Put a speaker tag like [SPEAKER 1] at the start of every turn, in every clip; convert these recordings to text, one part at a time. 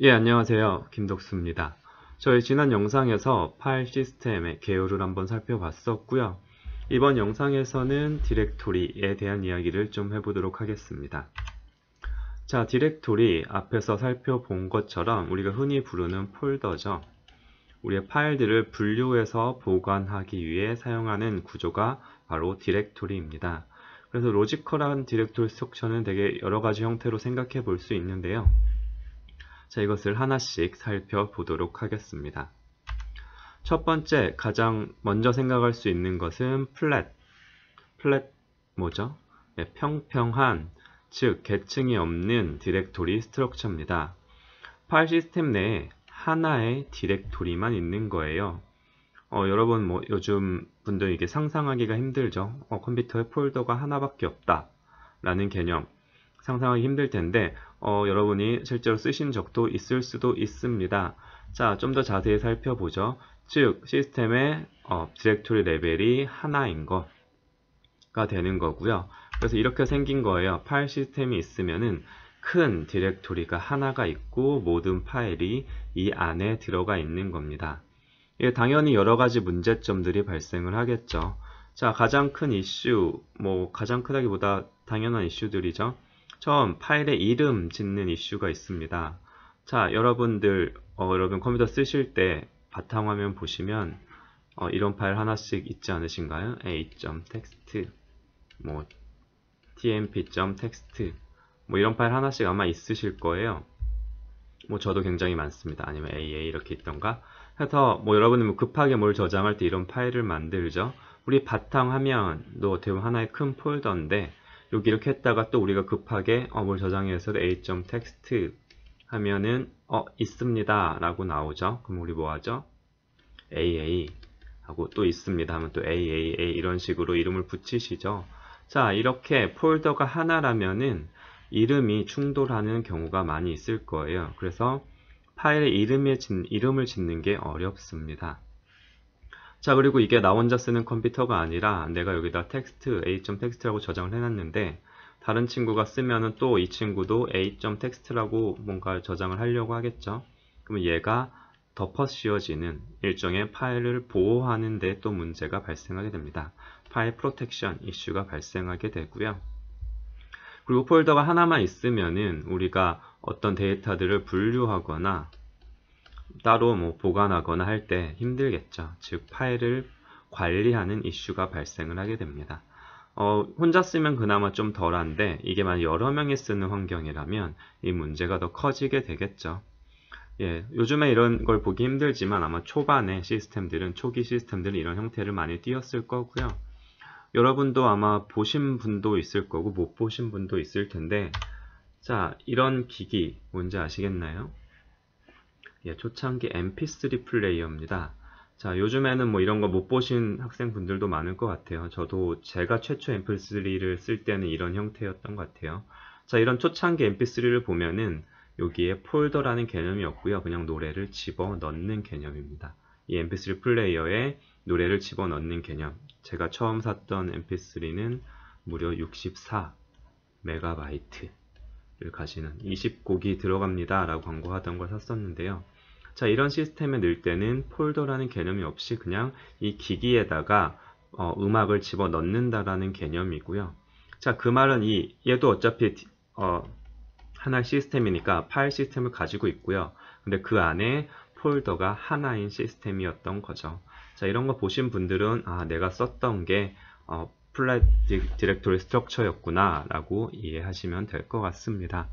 [SPEAKER 1] 예, 안녕하세요. 김덕수입니다. 저희 지난 영상에서 파일 시스템의 개요를 한번 살펴봤었고요. 이번 영상에서는 디렉토리에 대한 이야기를 좀 해보도록 하겠습니다. 자, 디렉토리 앞에서 살펴본 것처럼 우리가 흔히 부르는 폴더죠. 우리의 파일들을 분류해서 보관하기 위해 사용하는 구조가 바로 디렉토리입니다. 그래서 로지컬한 디렉토리 스트처는 되게 여러 가지 형태로 생각해 볼 수 있는데요. 자, 이것을 하나씩 살펴보도록 하겠습니다. 첫 번째, 가장 먼저 생각할 수 있는 것은 플랫. 플랫, 뭐죠? 네, 평평한, 즉, 계층이 없는 디렉토리 스트럭처입니다. 파일 시스템 내에 하나의 디렉토리만 있는 거예요. 어, 여러분 뭐 요즘 분들 이게 상상하기가 힘들죠. 어, 컴퓨터에 폴더가 하나밖에 없다 라는 개념 상상하기 힘들 텐데 어, 여러분이 실제로 쓰신 적도 있을 수도 있습니다. 자, 좀 더 자세히 살펴보죠. 즉, 시스템의 어, 디렉토리 레벨이 하나인 거가 되는 거고요. 그래서 이렇게 생긴 거예요. 파일 시스템이 있으면은 큰 디렉토리가 하나가 있고 모든 파일이 이 안에 들어가 있는 겁니다. 예, 당연히 여러 가지 문제점들이 발생을 하겠죠. 자, 가장 큰 이슈, 뭐 가장 크다기보다 당연한 이슈들이죠. 처음 파일의 이름 짓는 이슈가 있습니다. 자, 여러분들, 어, 여러분 컴퓨터 쓰실 때 바탕화면 보시면 어, 이런 파일 하나씩 있지 않으신가요? a t x t 뭐 t m p t x t 뭐 이런 파일 하나씩 아마 있으실 거예요. 뭐 저도 굉장히 많습니다. 아니면 aa 이렇게 있던가 그래서뭐 여러분은 뭐 급하게 뭘 저장할 때 이런 파일을 만들죠. 우리 바탕화면도 대부분 하나의 큰 폴더인데 여기 이렇게 했다가 또 우리가 급하게 어, 뭘 저장해서 a t x t 하면은 어 있습니다 라고 나오죠 그럼 우리 뭐하죠 aa 하고 또 있습니다 하면 또 aaa 이런 식으로 이름을 붙이시죠 자 이렇게 폴더가 하나라면은 이름이 충돌하는 경우가 많이 있을 거예요 그래서 파일의 이름에 짓, 이름을 짓는 게 어렵습니다 자 그리고 이게 나 혼자 쓰는 컴퓨터가 아니라 내가 여기다 텍스트 a t x t 라고 저장을 해놨는데 다른 친구가 쓰면은 또 이 친구도 a t x t 라고 뭔가 저장을 하려고 하겠죠. 그럼 얘가 덮어 씌워지는 일종의 파일을 보호하는데 또 문제가 발생하게 됩니다. 파일 프로텍션 이슈가 발생하게 되고요. 그리고 폴더가 하나만 있으면은 우리가 어떤 데이터들을 분류하거나 따로 뭐 보관하거나 할 때 힘들겠죠. 즉 파일을 관리하는 이슈가 발생을 하게 됩니다. 어, 혼자 쓰면 그나마 좀 덜한데 이게 만약 여러 명이 쓰는 환경이라면 이 문제가 더 커지게 되겠죠. 예, 요즘에 이런 걸 보기 힘들지만 아마 초반에 시스템들은 초기 시스템들은 이런 형태를 많이 띄었을 거고요. 여러분도 아마 보신 분도 있을 거고 못 보신 분도 있을 텐데 자 이런 기기 뭔지 아시겠나요? 예, 초창기 mp3 플레이어입니다. 자, 요즘에는 뭐 이런 거 못 보신 학생분들도 많을 것 같아요. 저도 제가 최초 mp3를 쓸 때는 이런 형태였던 것 같아요. 자, 이런 초창기 mp3를 보면은 여기에 폴더라는 개념이 없고요. 그냥 노래를 집어 넣는 개념입니다. 이 mp3 플레이어에 노래를 집어 넣는 개념. 제가 처음 샀던 mp3는 무려 64 메가바이트 가시는 20곡이 들어갑니다 라고 광고하던 걸 샀었는데요. 자 이런 시스템에 넣을 때는 폴더라는 개념이 없이 그냥 이 기기에다가 어, 음악을 집어 넣는다라는 개념이고요. 자그 말은 이 얘도 어차피 어, 하나의 시스템이니까 파일 시스템을 가지고 있고요. 근데 그 안에 폴더가 하나인 시스템이었던 거죠. 자 이런 거 보신 분들은 아 내가 썼던 게 어, 플랫 디렉토리 스트럭처였구나 라고 이해하시면 될 것 같습니다.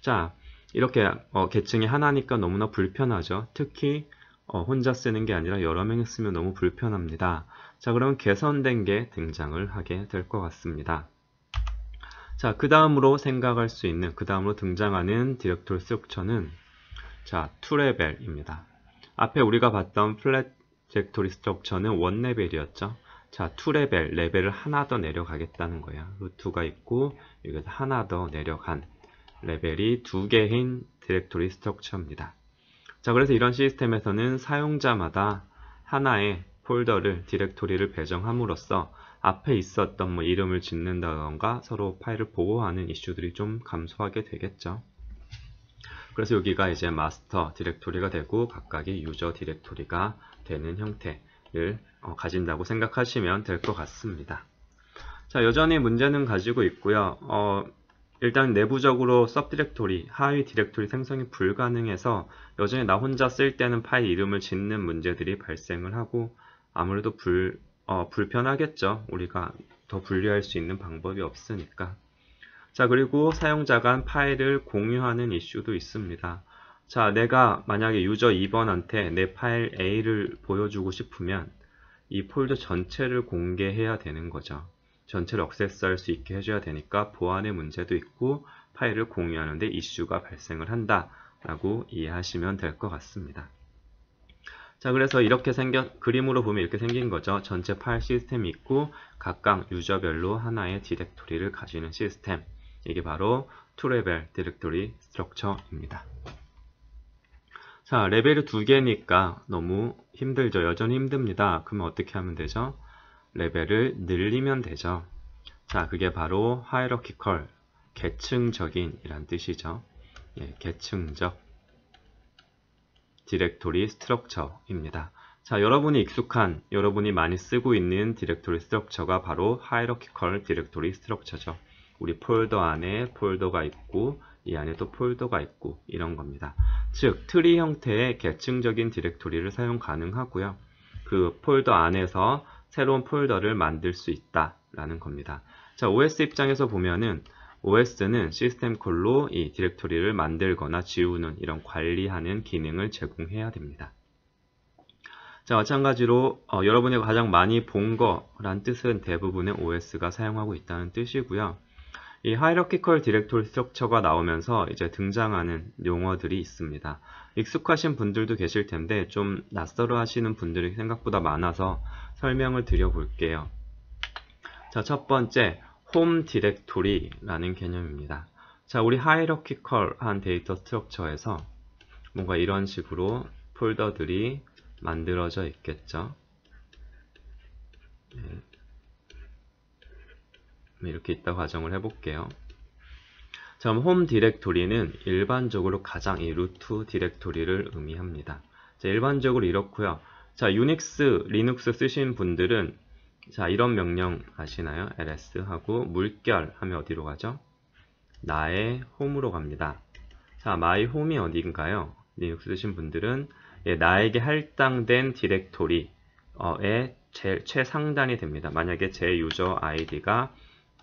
[SPEAKER 1] 자 이렇게 어, 계층이 하나니까 너무나 불편하죠. 특히 어, 혼자 쓰는 게 아니라 여러 명이 쓰면 너무 불편합니다. 자 그러면 개선된 게 등장을 하게 될 것 같습니다. 자그 다음으로 생각할 수 있는 그 다음으로 등장하는 디렉토리 스트럭처는 자 투레벨입니다. 앞에 우리가 봤던 플랫 디렉토리 스트럭처는 원레벨이었죠. 자, 2레벨, 레벨을 하나 더 내려가겠다는 거야. 루트가 그 있고 여기서 하나 더 내려간 레벨이 두 개인 디렉토리 스톡처입니다. 자, 그래서 이런 시스템에서는 사용자마다 하나의 폴더를 디렉토리를 배정함으로써 앞에 있었던 뭐 이름을 짓는다던가 서로 파일을 보호하는 이슈들이 좀 감소하게 되겠죠. 그래서 여기가 이제 마스터 디렉토리가 되고 각각의 유저 디렉토리가 되는 형태. 를 어, 가진다고 생각하시면 될 것 같습니다. 자, 여전히 문제는 가지고 있고요. 어, 일단 내부적으로 섭 디렉토리, 하위 디렉토리 생성이 불가능해서 여전히 나 혼자 쓸 때는 파일 이름을 짓는 문제들이 발생을 하고 아무래도 불, 어, 불편하겠죠. 우리가 더 분리할 수 있는 방법이 없으니까. 자, 그리고 사용자 간 파일을 공유하는 이슈도 있습니다. 자, 내가 만약에 유저 2번한테 내 파일 A를 보여주고 싶으면 이 폴더 전체를 공개해야 되는 거죠. 전체를 액세스할 수 있게 해줘야 되니까 보안의 문제도 있고 파일을 공유하는데 이슈가 발생을 한다 라고 이해하시면 될 것 같습니다. 자 그래서 이렇게 생겨 그림으로 보면 이렇게 생긴 거죠. 전체 파일 시스템이 있고 각각 유저별로 하나의 디렉토리를 가지는 시스템 이게 바로 투레벨 디렉토리 스트럭처입니다. 자, 레벨이 두 개니까 너무 힘들죠. 여전히 힘듭니다. 그럼 어떻게 하면 되죠? 레벨을 늘리면 되죠. 자, 그게 바로 하이러키컬, 계층적인 이란 뜻이죠. 예, 계층적 디렉토리 스트럭처입니다. 자, 여러분이 익숙한, 여러분이 많이 쓰고 있는 디렉토리 스트럭처가 바로 하이러키컬 디렉토리 스트럭처죠. 우리 폴더 안에 폴더가 있고 이 안에 또 폴더가 있고 이런 겁니다. 즉 트리 형태의 계층적인 디렉토리를 사용 가능하고요. 그 폴더 안에서 새로운 폴더를 만들 수 있다라는 겁니다. 자, OS 입장에서 보면은 OS는 시스템 콜로 이 디렉토리를 만들거나 지우는 이런 관리하는 기능을 제공해야 됩니다. 자, 마찬가지로 어, 여러분이 가장 많이 본 거란 뜻은 대부분의 OS가 사용하고 있다는 뜻이고요. 이 하이러키컬 디렉토리 스트럭처가 나오면서 이제 등장하는 용어들이 있습니다. 익숙하신 분들도 계실 텐데 좀 낯설어 하시는 분들이 생각보다 많아서 설명을 드려볼게요. 자, 첫 번째, 홈 디렉토리라는 개념입니다. 자, 우리 하이러키컬한 데이터 스트럭처에서 뭔가 이런 식으로 폴더들이 만들어져 있겠죠. 네. 이렇게 이따 가정을 해볼게요. 자, 홈 디렉토리는 일반적으로 가장 이 루트 디렉토리를 의미합니다. 자, 일반적으로 이렇고요. 자, 유닉스, 리눅스 쓰신 분들은 자, 이런 명령 아시나요? ls 하고 물결 하면 어디로 가죠? 나의 홈으로 갑니다. 자, my h 이 어디인가요? 리눅스 쓰신 분들은 예, 나에게 할당된 디렉토리의 제, 최상단이 됩니다. 만약에 제 유저 아이디가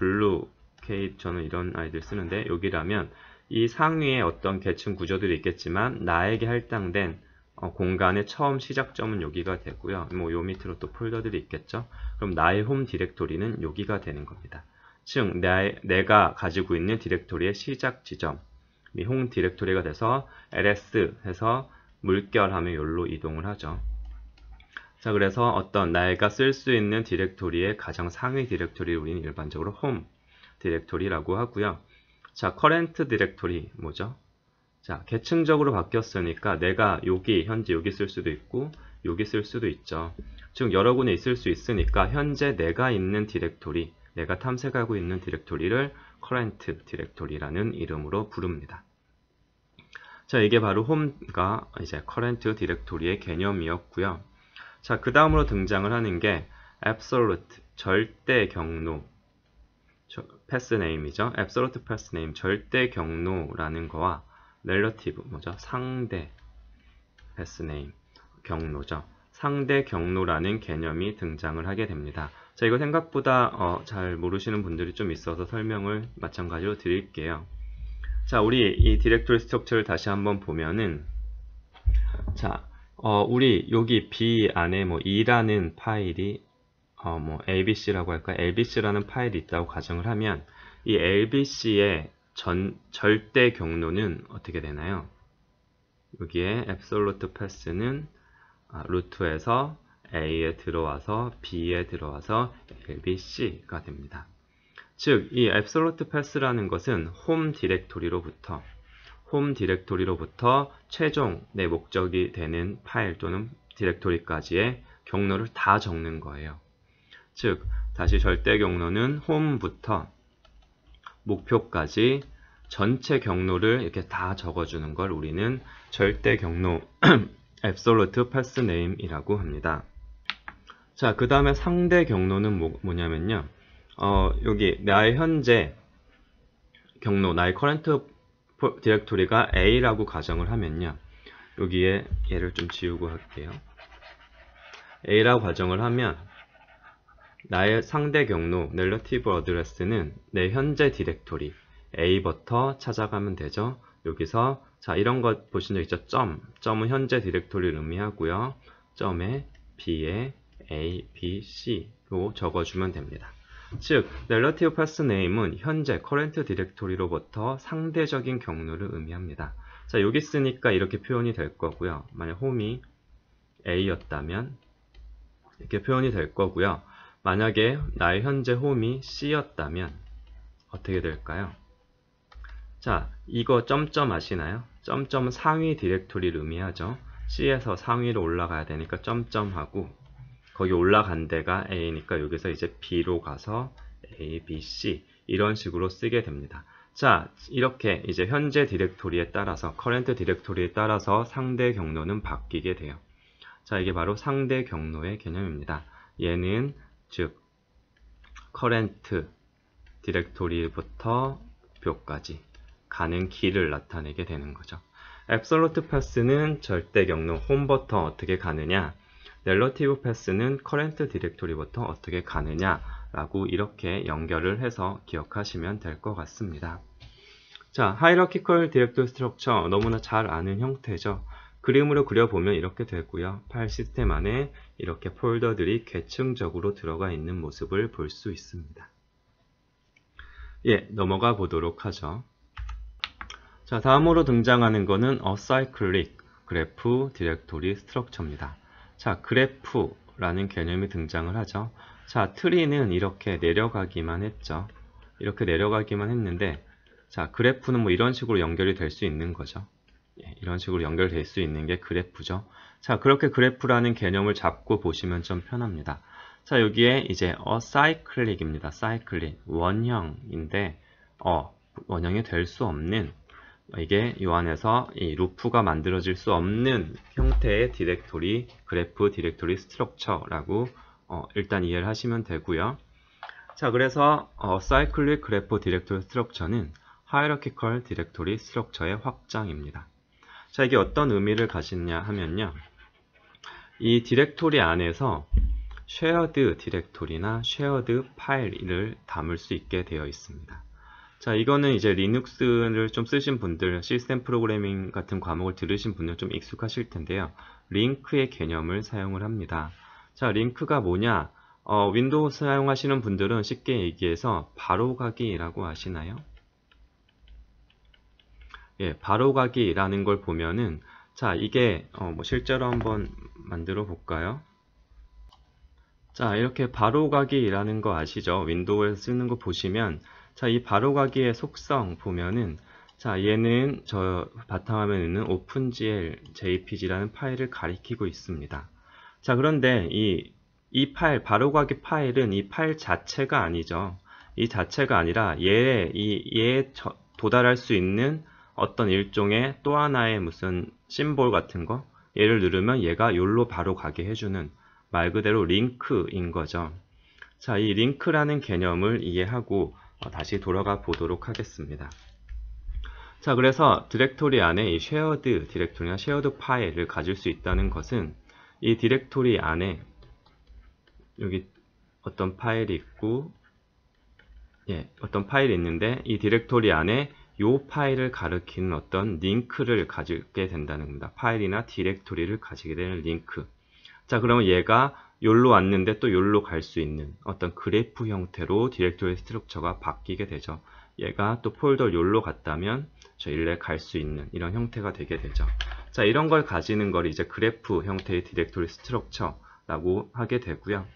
[SPEAKER 1] 블루, 케이프 저는 이런 아이들 쓰는데 여기라면 이 상위에 어떤 계층 구조들이 있겠지만 나에게 할당된 어, 공간의 처음 시작점은 여기가 되고요. 뭐요 밑으로 또 폴더들이 있겠죠. 그럼 나의 홈 디렉토리는 여기가 되는 겁니다. 즉 내, 내가 가지고 있는 디렉토리의 시작 지점 이 홈 디렉토리가 돼서 ls 해서 물결하면 여기로 이동을 하죠. 자 그래서 어떤 나이가 쓸 수 있는 디렉토리의 가장 상위 디렉토리를 우리는 일반적으로 홈 디렉토리라고 하고요. 자 커렌트 디렉토리 뭐죠? 자 계층적으로 바뀌었으니까 내가 여기 현재 여기 쓸 수도 있고 여기 쓸 수도 있죠. 즉 여러 군데 있을 수 있으니까 현재 내가 있는 디렉토리 내가 탐색하고 있는 디렉토리를 커렌트 디렉토리라는 이름으로 부릅니다. 자 이게 바로 홈과 이제 c u r 디렉토리의 개념이었고요. 자, 그 다음으로 등장을 하는 게 absolute, 절대 경로 패스 네임이죠. absolute 패스 네임, 절대 경로라는 거와 relative, 뭐죠? 상대 패스 네임, 경로죠. 상대 경로라는 개념이 등장을 하게 됩니다. 자, 이거 생각보다 어, 잘 모르시는 분들이 좀 있어서 설명을 마찬가지로 드릴게요. 자, 우리 이 디렉토리 스트럭처를 다시 한번 보면은 자, 어, 우리 여기 B 안에 뭐 2라는 파일이 어, 뭐 LBC라고 할까? a b c 라는 파일이 있다고 가정을 하면 이 a b c 의 전, 절대 경로는 어떻게 되나요? 여기에 a b s o l u 앱솔 p a 패스는 아, 루트에서 A에 들어와서 B에 들어와서 a b c 가 됩니다. 즉, 이앱솔 p a 패스라는 것은 홈 디렉토리로부터 홈 디렉토리로부터 최종 내 목적이 되는 파일 또는 디렉토리까지의 경로를 다 적는 거예요. 즉, 다시 절대 경로는 홈부터 목표까지 전체 경로를 이렇게 다 적어주는 걸 우리는 절대 경로 absolute path name이라고 합니다. 자, 그 다음에 상대 경로는 뭐, 냐면요 어, 여기 나의 현재 경로, 나의 current 디렉토리가 A라고 가정을 하면요. 여기에 얘를 좀 지우고 할게요. A라고 가정을 하면 나의 상대 경로 넬러티브 어드레스는 내 현재 디렉토리 A부터 찾아가면 되죠. 여기서 자 이런 것 보신 적 있죠? 점 점은 현재 디렉토리를 의미하고요. 점에 B에 A, B, C로 적어주면 됩니다. 즉, relative passname은 현재 current d i r e c t o r y 로부터 상대적인 경로를 의미합니다. 자, 여기 쓰니까 이렇게 표현이 될 거고요. 만약 홈이 A였다면 이렇게 표현이 될 거고요. 만약에 나의 현재 홈이 C였다면 어떻게 될까요? 자, 이거 점점 아시나요? 점점 상위 디렉토리를 의미하죠. C에서 상위로 올라가야 되니까 점점하고 거기 올라간 데가 A니까 여기서 이제 B로 가서 A, B, C 이런 식으로 쓰게 됩니다. 자, 이렇게 이제 현재 디렉토리에 따라서 커렌트 디렉토리에 따라서 상대 경로는 바뀌게 돼요. 자, 이게 바로 상대 경로의 개념입니다. 얘는 즉 커렌트 디렉토리부터 목까지 가는 길을 나타내게 되는 거죠. 앱솔루트 패스는 절대 경로 홈부터 어떻게 가느냐 렐러티브 패스는 커렌트 디렉토리부터 어떻게 가느냐 라고 이렇게 연결을 해서 기억하시면 될 것 같습니다. 자, 하이러키컬 디렉토리 스트럭처 너무나 잘 아는 형태죠. 그림으로 그려보면 이렇게 되고요. 파일 시스템 안에 이렇게 폴더들이 계층적으로 들어가 있는 모습을 볼 수 있습니다. 예, 넘어가 보도록 하죠. 자, 다음으로 등장하는 것은 어사이클릭 그래프 디렉토리 스트럭처입니다. 자, 그래프라는 개념이 등장을 하죠. 자, 트리는 이렇게 내려가기만 했죠. 이렇게 내려가기만 했는데 자, 그래프는 뭐 이런 식으로 연결이 될 수 있는 거죠. 예, 이런 식으로 연결될 수 있는 게 그래프죠. 자, 그렇게 그래프라는 개념을 잡고 보시면 좀 편합니다. 자, 여기에 이제 어 사이클릭입니다. 사이클릭 원형인데 어 원형이 될 수 없는 이게 이 안에서 이 루프가 만들어질 수 없는 형태의 디렉토리 그래프 디렉토리 스트럭처라고 어, 일단 이해를 하시면 되고요. 자 그래서 어, Cyclic Graph Directory Structure는 Hierarchical Directory Structure의 확장입니다. 자 이게 어떤 의미를 가지냐 하면요. 이 디렉토리 안에서 Shared 디렉토리나 Shared 파일을 담을 수 있게 되어 있습니다. 자 이거는 이제 리눅스를 좀 쓰신 분들 시스템 프로그래밍 같은 과목을 들으신 분들 좀 익숙하실 텐데요 링크의 개념을 사용을 합니다 자 링크가 뭐냐 어, 윈도우 사용하시는 분들은 쉽게 얘기해서 바로가기라고 아시나요? 예, 바로가기라는 걸 보면은 자 이게 어, 뭐 실제로 한번 만들어 볼까요? 자 이렇게 바로가기라는 거 아시죠? 윈도우에서 쓰는 거 보시면 자, 이 바로가기의 속성 보면은 자, 얘는 저 바탕화면에 있는 OpenGL JPG라는 파일을 가리키고 있습니다. 자, 그런데 이, 이 파일, 바로가기 파일은 이 파일 자체가 아니죠. 이 자체가 아니라 얘의, 이, 얘에 저, 도달할 수 있는 어떤 일종의 또 하나의 무슨 심볼 같은 거 얘를 누르면 얘가 열로 바로 가게 해주는 말 그대로 링크인 거죠. 자, 이 링크라는 개념을 이해하고 어, 다시 돌아가 보도록 하겠습니다. 자 그래서 디렉토리 안에 이 쉐어드 디렉토리나 쉐어드 파일을 가질 수 있다는 것은 이 디렉토리 안에 여기 어떤 파일이 있고 예, 어떤 파일이 있는데 이 디렉토리 안에 이 파일을 가리키는 어떤 링크를 가지게 된다는 겁니다. 파일이나 디렉토리를 가지게 되는 링크. 자, 그러면 얘가 열로 왔는데 또 열로 갈 수 있는 어떤 그래프 형태로 디렉토리 스트럭처가 바뀌게 되죠. 얘가 또 폴더 열로 갔다면 저 일레 갈 수 있는 이런 형태가 되게 되죠. 자 이런 걸 가지는 걸 이제 그래프 형태의 디렉토리 스트럭처라고 하게 되고요.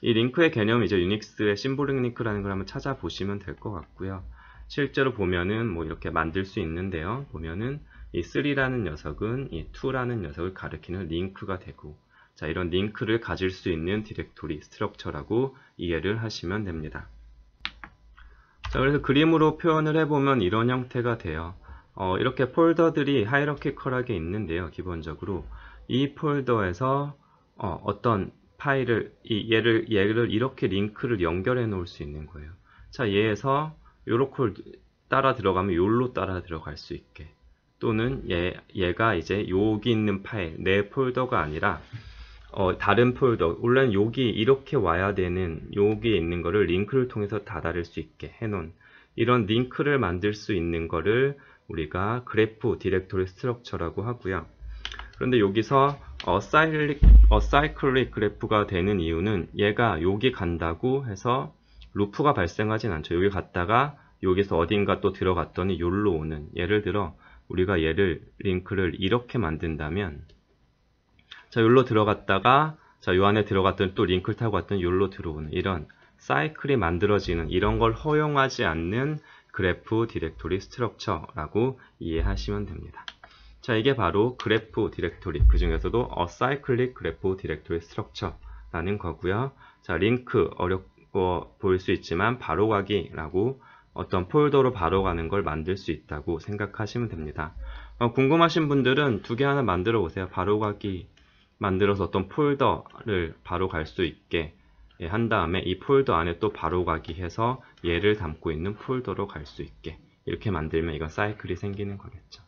[SPEAKER 1] 이 링크의 개념이 이제 유닉스의 심볼링 링크라는 걸 한번 찾아보시면 될 것 같고요. 실제로 보면은 뭐 이렇게 만들 수 있는데요. 보면은 이 3라는 녀석은 이 2라는 녀석을 가리키는 링크가 되고 자, 이런 링크를 가질 수 있는 디렉토리, 스트럭처라고 이해를 하시면 됩니다. 자, 그래서 그림으로 표현을 해보면 이런 형태가 돼요. 어, 이렇게 폴더들이 하이러키컬하게 있는데요. 기본적으로 이 폴더에서 어, 떤 파일을 이 얘를 얘를 이렇게 링크를 연결해 놓을 수 있는 거예요. 자, 얘에서 요렇게 따라 들어가면 요로 따라 들어갈 수 있게 또는 얘 얘가 이제 여기 있는 파일 내 폴더가 아니라 어, 다른 폴더, 원래 여기 이렇게 와야 되는 여기에 있는 거를 링크를 통해서 다다를 수 있게 해놓은 이런 링크를 만들 수 있는 거를 우리가 그래프 디렉토리 스트럭처라고 하고요. 그런데 여기서 어사이클릭, 어사이클릭 그래프가 되는 이유는 얘가 여기 간다고 해서 루프가 발생하진 않죠. 여기 갔다가 여기서 어딘가 또 들어갔더니 여기로 오는 예를 들어 우리가 얘를 링크를 이렇게 만든다면 자, 여로 들어갔다가 자, 요 안에 들어갔던 또 링크를 타고 갔던 여로 들어오는 이런 사이클이 만들어지는 이런 걸 허용하지 않는 그래프 디렉토리 스트럭처라고 이해하시면 됩니다. 자, 이게 바로 그래프 디렉토리, 그 중에서도 어사이클릭 그래프 디렉토리 스트럭처라는 거고요. 자, 링크 어렵고 보일 수 있지만 바로가기라고 어떤 폴더로 바로 가는 걸 만들 수 있다고 생각하시면 됩니다. 어, 궁금하신 분들은 두 개 하나 만들어 보세요. 바로가기 만들어서 어떤 폴더를 바로 갈 수 있게 예, 한 다음에 이 폴더 안에 또 바로 가기 해서 얘를 담고 있는 폴더로 갈 수 있게 이렇게 만들면 이건 사이클이 생기는 거겠죠.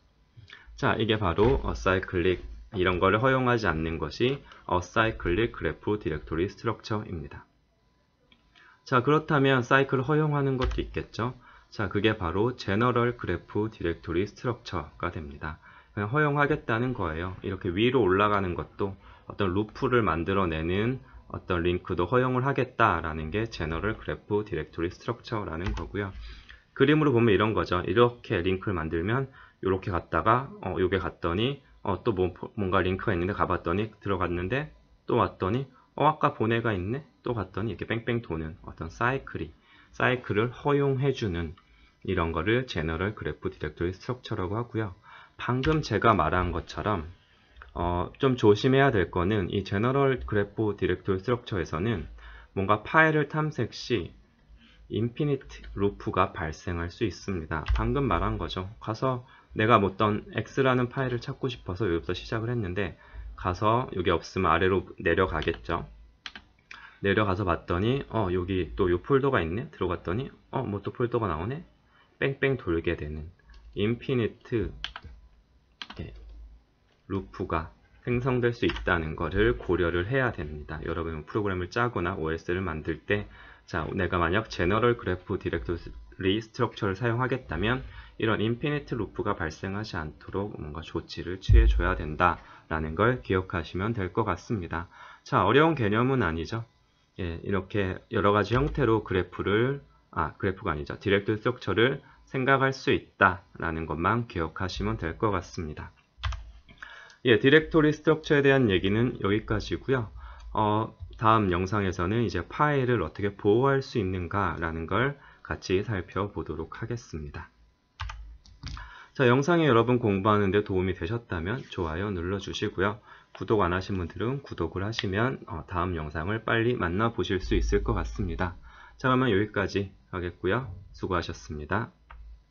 [SPEAKER 1] 자, 이게 바로 어사이클릭 이런 거를 허용하지 않는 것이 어사이클릭 그래프 디렉토리 스트럭처입니다. 자, 그렇다면 사이클 을 허용하는 것도 있겠죠. 자, 그게 바로 제너럴 그래프 디렉토리 스트럭처가 됩니다. 그냥 허용하겠다는 거예요. 이렇게 위로 올라가는 것도 어떤 루프를 만들어내는 어떤 링크도 허용을 하겠다라는 게 제너럴 그래프 디렉토리 스트럭처라는 거고요. 그림으로 보면 이런 거죠. 이렇게 링크를 만들면 이렇게 갔다가 어, 요게 갔더니 어, 또 뭐, 뭔가 링크가 있는데 가봤더니 들어갔는데 또 왔더니 어 아까 보내가 있네 또 갔더니 이렇게 뺑뺑 도는 어떤 사이클이 사이클을 허용해주는 이런 거를 제너럴 그래프 디렉토리 스트럭처라고 하고요. 방금 제가 말한 것처럼 어, 좀 조심해야 될 거는 이 General Graph Directory Structure에서는 뭔가 파일을 탐색 시 인피니트 루프가 발생할 수 있습니다. 방금 말한 거죠. 가서 내가 뭐 어떤 x라는 파일을 찾고 싶어서 여기부터 시작을 했는데 가서 여기 없으면 아래로 내려가겠죠. 내려가서 봤더니 어 여기 또이 폴더가 있네 들어갔더니 어 뭐 또 폴더가 나오네 뺑뺑 돌게 되는 인피니트 루프가 생성될 수 있다는 것을 고려를 해야 됩니다. 여러분 뭐 프로그램을 짜거나 OS를 만들 때 자, 내가 만약 제너럴 그래프 디렉토리 스트럭처를 사용하겠다면 이런 인피니트 루프가 발생하지 않도록 뭔가 조치를 취해줘야 된다라는 걸 기억하시면 될 것 같습니다. 자, 어려운 개념은 아니죠. 예, 이렇게 여러 가지 형태로 그래프를 아, 그래프가 아니죠. 디렉토리 스트럭처를 생각할 수 있다라는 것만 기억하시면 될 것 같습니다. 예, 디렉토리 스트럭처에 대한 얘기는 여기까지고요. 어, 다음 영상에서는 이제 파일을 어떻게 보호할 수 있는가라는 걸 같이 살펴보도록 하겠습니다. 자, 영상이 여러분 공부하는데 도움이 되셨다면 좋아요 눌러주시고요. 구독 안 하신 분들은 구독을 하시면 어, 다음 영상을 빨리 만나보실 수 있을 것 같습니다. 자, 그러면 여기까지 하겠고요. 수고하셨습니다.